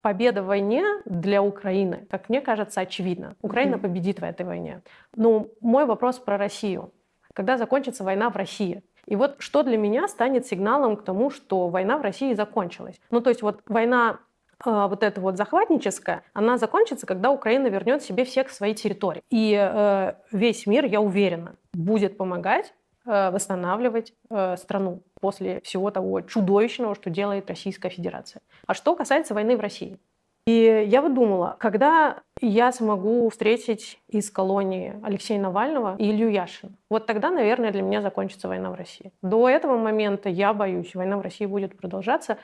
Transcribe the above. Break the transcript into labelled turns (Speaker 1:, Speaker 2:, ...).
Speaker 1: Победа в войне для Украины, как мне кажется, очевидна. Украина mm-hmm. победит в этой войне. Но ну, мой вопрос про Россию. Когда закончится война в России? И вот что для меня станет сигналом к тому, что война в России закончилась? Ну, то есть вот война а, вот эта вот захватническая, она закончится, когда Украина вернет себе всех свои территории.
Speaker 2: И э,
Speaker 1: весь мир, я уверена, будет помогать Э, восстанавливать э, страну после всего того чудовищного, что делает Российская Федерация. А что касается войны в России? И я вот думала, когда я смогу встретить из колонии Алексея Навального и Илью Яшина, вот тогда, наверное, для меня закончится война в России. До этого момента я боюсь, война в России будет продолжаться,